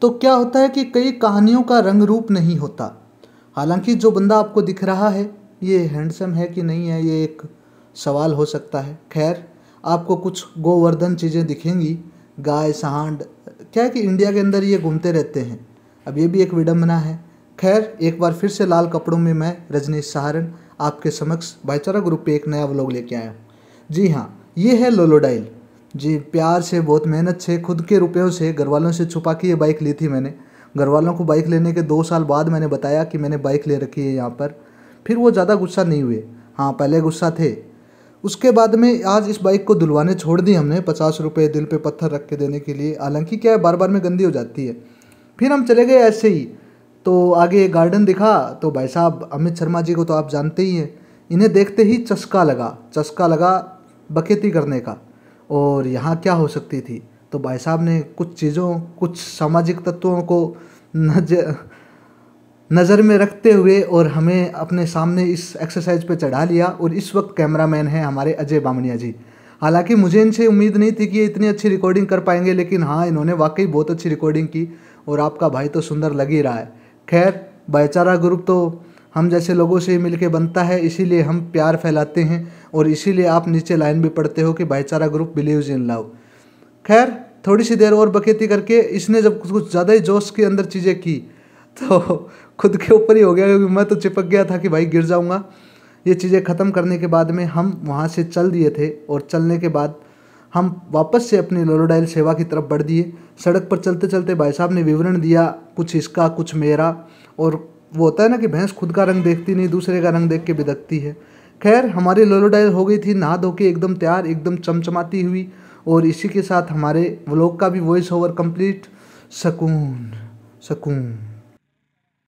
तो क्या होता है कि कई कहानियों का रंग रूप नहीं होता हालांकि जो बंदा आपको दिख रहा है ये हैंडसम है कि नहीं है ये एक सवाल हो सकता है खैर आपको कुछ गोवर्धन चीज़ें दिखेंगी गाय सहांड क्या है कि इंडिया के अंदर ये घूमते रहते हैं अब ये भी एक विडम्बना है खैर एक बार फिर से लाल कपड़ों में मैं रजनीश सहारन आपके समक्ष भाईचारा ग्रुप पे एक नया व्लॉग लेके आया हूँ जी हाँ ये है लोलोडाइल जी प्यार से बहुत मेहनत से खुद के रुपयों से घर वालों से छुपा के ये बाइक ली थी मैंने घर वालों को बाइक लेने के दो साल बाद मैंने बताया कि मैंने बाइक ले रखी है यहाँ पर फिर वो ज़्यादा गुस्सा नहीं हुए हाँ पहले गुस्सा थे उसके बाद में आज इस बाइक को धुलवाने छोड़ दी हमने पचास रुपये दिल पे पत्थर रख के देने के लिए हालांकि क्या है बार बार में गंदी हो जाती है फिर हम चले गए ऐसे ही तो आगे गार्डन दिखा तो भाई साहब अमित शर्मा जी को तो आप जानते ही हैं इन्हें देखते ही चस्का लगा चस्का लगा बकेती करने का और यहाँ क्या हो सकती थी तो भाई साहब ने कुछ चीज़ों कुछ सामाजिक तत्वों को नजर में रखते हुए और हमें अपने सामने इस एक्सरसाइज पे चढ़ा लिया और इस वक्त कैमरामैन हैं हमारे अजय बामनिया जी हालांकि मुझे इनसे उम्मीद नहीं थी कि ये इतनी अच्छी रिकॉर्डिंग कर पाएंगे लेकिन हाँ इन्होंने वाकई बहुत अच्छी रिकॉर्डिंग की और आपका भाई तो सुंदर लग ही रहा है खैर भाईचारा ग्रुप तो हम जैसे लोगों से ही मिलके बनता है इसीलिए हम प्यार फैलाते हैं और इसीलिए आप नीचे लाइन भी पढ़ते हो कि भाईचारा ग्रुप बिलीव इन लव खैर थोड़ी सी देर और बकेती करके इसने जब कुछ ज़्यादा ही जोश के अंदर चीज़ें की तो खुद के ऊपर ही हो गया क्योंकि मैं तो चिपक गया था कि भाई गिर जाऊँगा ये चीज़ें ख़त्म करने के बाद में हम वहाँ से चल दिए थे और चलने के बाद हम वापस से अपनी लोलोडाइल सेवा की तरफ बढ़ दिए सड़क पर चलते चलते भाई साहब ने विवरण दिया कुछ इसका कुछ मेरा और वो होता है ना कि भैंस खुद का रंग देखती नहीं दूसरे का रंग देख के बिदकती है खैर हमारी लोलोडाइल हो गई थी नहा धो के एकदम तैयार एकदम चमचमाती हुई और इसी के साथ हमारे व्लॉग का भी वॉइस ओवर कंप्लीट सकून सकून